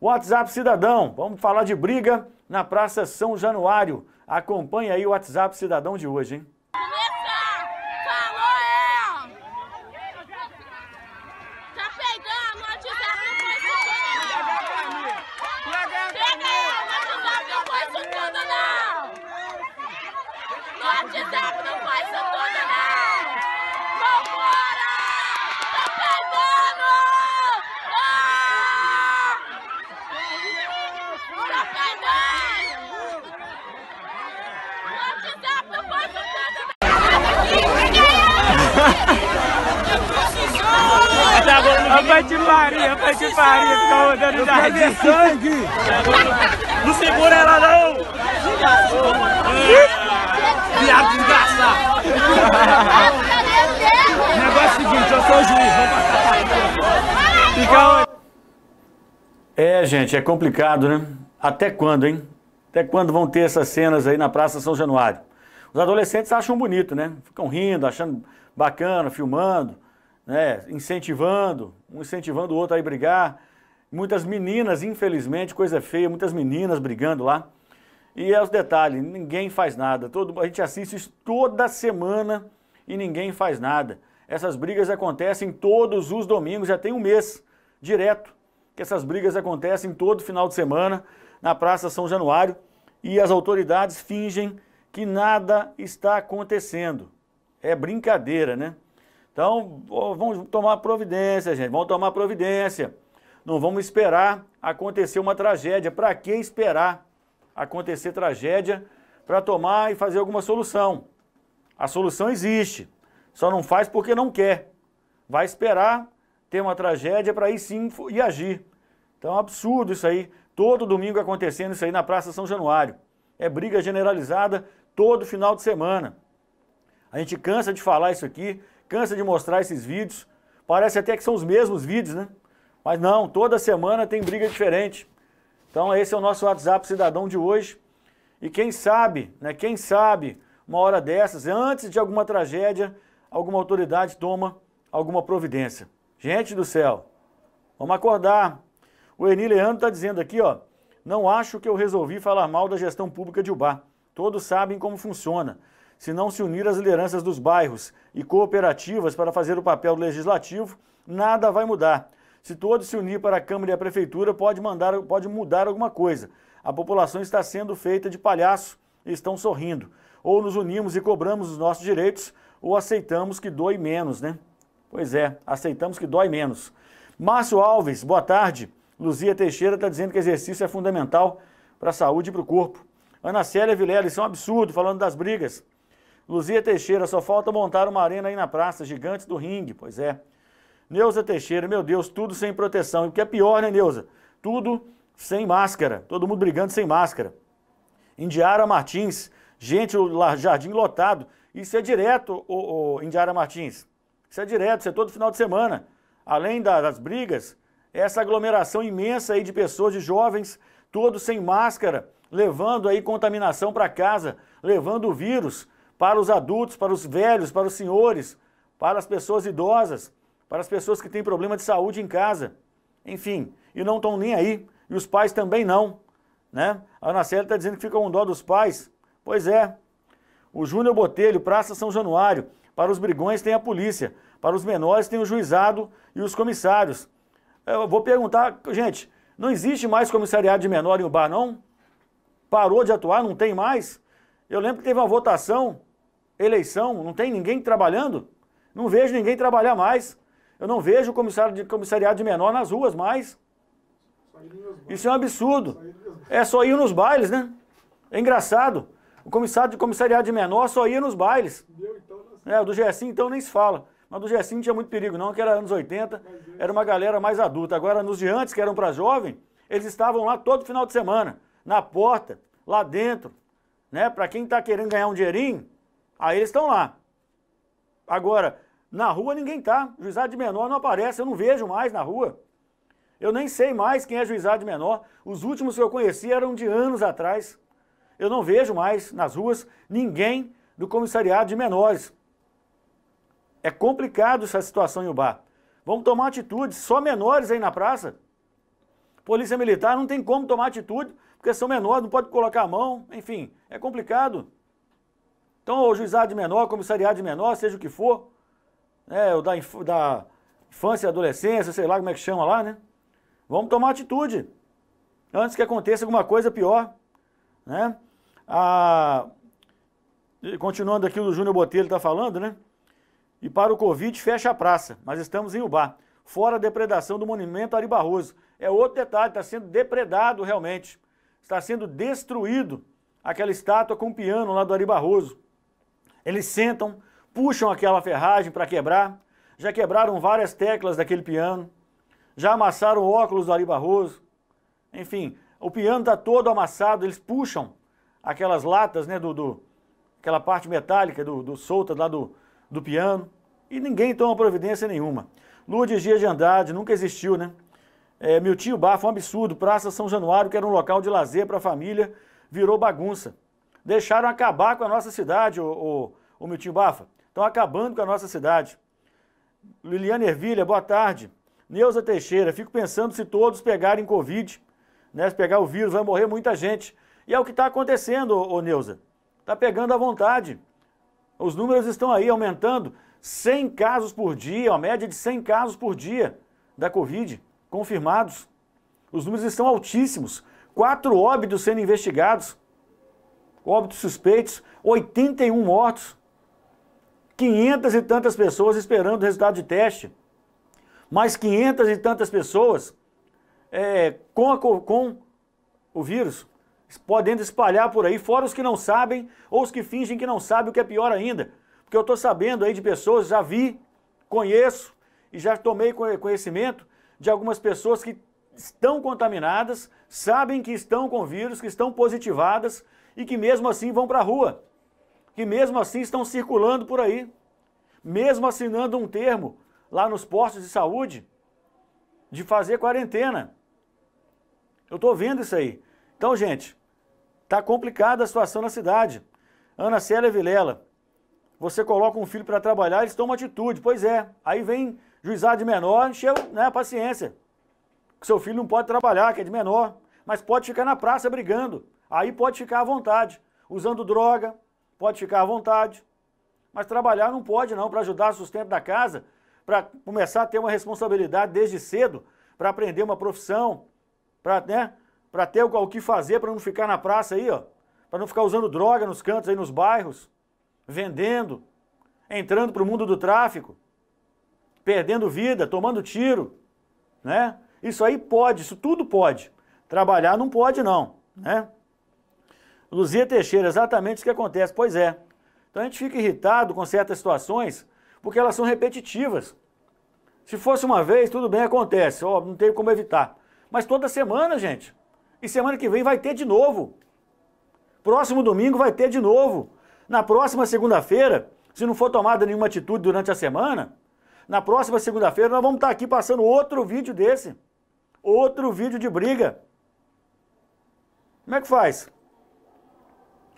WhatsApp Cidadão, vamos falar de briga na Praça São Januário. Acompanhe aí o WhatsApp Cidadão de hoje, hein? Rapaz de Maria, rapaz de Maria, fica tá rodando já. Cadê sangue? Não segura ela não! É. Viado é. É O Negócio seguinte, eu sou o juiz, Fica Fica É, gente, é complicado, né? Até quando, hein? Até quando vão ter essas cenas aí na Praça São Januário? Os adolescentes acham bonito, né? Ficam rindo, achando bacana, filmando né, incentivando, um incentivando o outro a ir brigar. Muitas meninas, infelizmente, coisa feia, muitas meninas brigando lá. E é os detalhes, ninguém faz nada. Todo, a gente assiste isso toda semana e ninguém faz nada. Essas brigas acontecem todos os domingos, já tem um mês direto que essas brigas acontecem todo final de semana na Praça São Januário e as autoridades fingem que nada está acontecendo. É brincadeira, né? Então, vamos tomar providência, gente. Vamos tomar providência. Não vamos esperar acontecer uma tragédia. Para que esperar acontecer tragédia para tomar e fazer alguma solução? A solução existe. Só não faz porque não quer. Vai esperar ter uma tragédia para aí sim e agir. Então é um absurdo isso aí. Todo domingo acontecendo isso aí na Praça São Januário. É briga generalizada todo final de semana. A gente cansa de falar isso aqui, cansa de mostrar esses vídeos. Parece até que são os mesmos vídeos, né? Mas não, toda semana tem briga diferente. Então esse é o nosso WhatsApp Cidadão de hoje. E quem sabe, né, quem sabe, uma hora dessas, antes de alguma tragédia, alguma autoridade toma alguma providência. Gente do céu, vamos acordar. O Eni Leandro está dizendo aqui, ó, não acho que eu resolvi falar mal da gestão pública de Uba. Todos sabem como funciona se não se unir as lideranças dos bairros e cooperativas para fazer o papel legislativo, nada vai mudar. Se todos se unir para a Câmara e a Prefeitura, pode, mandar, pode mudar alguma coisa. A população está sendo feita de palhaço e estão sorrindo. Ou nos unimos e cobramos os nossos direitos, ou aceitamos que dói menos, né? Pois é, aceitamos que dói menos. Márcio Alves, boa tarde. Luzia Teixeira está dizendo que exercício é fundamental para a saúde e para o corpo. Ana Célia Vilela, isso é um absurdo, falando das brigas. Luzia Teixeira, só falta montar uma arena aí na praça, gigantes do ringue, pois é. Neuza Teixeira, meu Deus, tudo sem proteção. E o que é pior, né, Neuza? Tudo sem máscara, todo mundo brigando sem máscara. Indiara Martins, gente, o jardim lotado. Isso é direto, o, o Indiara Martins. Isso é direto, isso é todo final de semana. Além da, das brigas, essa aglomeração imensa aí de pessoas, de jovens, todos sem máscara, levando aí contaminação para casa, levando o vírus para os adultos, para os velhos, para os senhores, para as pessoas idosas, para as pessoas que têm problema de saúde em casa. Enfim, e não estão nem aí, e os pais também não. Né? A Ana Célia está dizendo que fica um dó dos pais. Pois é. O Júnior Botelho, Praça São Januário. Para os brigões tem a polícia. Para os menores tem o juizado e os comissários. Eu vou perguntar, gente, não existe mais comissariado de menor em Ubar, não? Parou de atuar, não tem mais? Eu lembro que teve uma votação eleição, não tem ninguém trabalhando? Não vejo ninguém trabalhar mais. Eu não vejo o comissário de comissariado de menor nas ruas mais. Isso é um absurdo. É só ir nos bailes, né? É engraçado. O comissário de comissariado de menor só ia nos bailes. É, o do Gersim então nem se fala. Mas do Gersim tinha muito perigo não, que era anos 80, era uma galera mais adulta. Agora nos de antes, que eram para jovem, eles estavam lá todo final de semana, na porta, lá dentro, né? Para quem está querendo ganhar um dinheirinho, Aí eles estão lá. Agora, na rua ninguém tá. Juizado de menor não aparece, eu não vejo mais na rua. Eu nem sei mais quem é juizado de menor. Os últimos que eu conheci eram de anos atrás. Eu não vejo mais nas ruas ninguém do comissariado de menores. É complicado essa situação em Ubar. Vamos tomar atitude, só menores aí na praça. Polícia Militar não tem como tomar atitude, porque são menores, não pode colocar a mão, enfim, é complicado. Então, o juizado de menor, comissariado de menor, seja o que for, né, da, inf da infância, adolescência, sei lá como é que chama lá, né? Vamos tomar atitude antes que aconteça alguma coisa pior, né? A... Continuando aqui, o Júnior Botelho está falando, né? E para o Covid, fecha a praça, mas estamos em Ubar, fora a depredação do monumento Ari Barroso. É outro detalhe, está sendo depredado realmente. Está sendo destruído aquela estátua com o piano lá do Ari Barroso eles sentam, puxam aquela ferragem para quebrar, já quebraram várias teclas daquele piano, já amassaram o óculos do Ari Barroso. Enfim, o piano está todo amassado, eles puxam aquelas latas, né, do, do aquela parte metálica do, do solta lá do, do piano, e ninguém toma providência nenhuma. Lourdes Dias de Andrade nunca existiu, né? É, meu tio Bar foi um absurdo. Praça São Januário, que era um local de lazer para a família, virou bagunça deixaram acabar com a nossa cidade, o, o, o Miltinho Bafa. Estão acabando com a nossa cidade. Liliana Ervilha, boa tarde. Neuza Teixeira, fico pensando se todos pegarem Covid, né, se pegar o vírus, vai morrer muita gente. E é o que está acontecendo, ô, ô Neuza. Está pegando à vontade. Os números estão aí aumentando. 100 casos por dia, a média de 100 casos por dia da Covid, confirmados. Os números estão altíssimos. Quatro óbitos sendo investigados óbitos suspeitos, 81 mortos, 500 e tantas pessoas esperando o resultado de teste, mais 500 e tantas pessoas é, com, a, com o vírus, podendo espalhar por aí, fora os que não sabem ou os que fingem que não sabem, o que é pior ainda. Porque eu estou sabendo aí de pessoas, já vi, conheço e já tomei conhecimento de algumas pessoas que estão contaminadas, sabem que estão com vírus, que estão positivadas e que mesmo assim vão para a rua, que mesmo assim estão circulando por aí, mesmo assinando um termo lá nos postos de saúde de fazer quarentena. Eu estou vendo isso aí. Então, gente, está complicada a situação na cidade. Ana Célia Vilela, você coloca um filho para trabalhar, eles tomam atitude. Pois é, aí vem juizado de menor, encheu né, a paciência que seu filho não pode trabalhar, que é de menor, mas pode ficar na praça brigando. Aí pode ficar à vontade, usando droga, pode ficar à vontade. Mas trabalhar não pode não, para ajudar o sustento da casa, para começar a ter uma responsabilidade desde cedo, para aprender uma profissão, para né, pra ter o, o que fazer, para não ficar na praça aí, ó, para não ficar usando droga nos cantos aí, nos bairros, vendendo, entrando para o mundo do tráfico, perdendo vida, tomando tiro, né? Isso aí pode, isso tudo pode. Trabalhar não pode não, né? Luzia Teixeira, exatamente isso que acontece. Pois é. Então a gente fica irritado com certas situações porque elas são repetitivas. Se fosse uma vez, tudo bem, acontece. Ó, não tem como evitar. Mas toda semana, gente. E semana que vem vai ter de novo. Próximo domingo vai ter de novo. Na próxima segunda-feira, se não for tomada nenhuma atitude durante a semana, na próxima segunda-feira nós vamos estar aqui passando outro vídeo desse outro vídeo de briga. Como é que faz?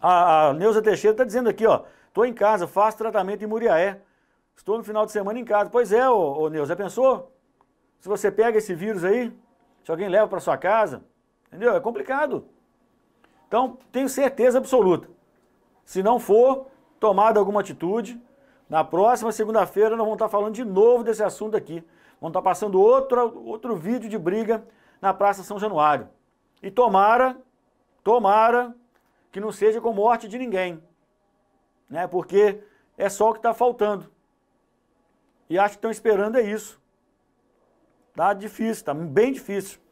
A, a Neuza Teixeira está dizendo aqui, ó, estou em casa, faço tratamento em Muriaé. Estou no final de semana em casa. Pois é, ô, ô Neuza, pensou? Se você pega esse vírus aí, se alguém leva para sua casa, entendeu? É complicado. Então, tenho certeza absoluta. Se não for tomada alguma atitude, na próxima segunda-feira nós vamos estar tá falando de novo desse assunto aqui. Vão estar tá passando outro, outro vídeo de briga na Praça São Januário. E tomara, tomara que não seja com morte de ninguém, né? Porque é só o que está faltando. E acho que estão esperando é isso. Tá difícil, tá bem difícil.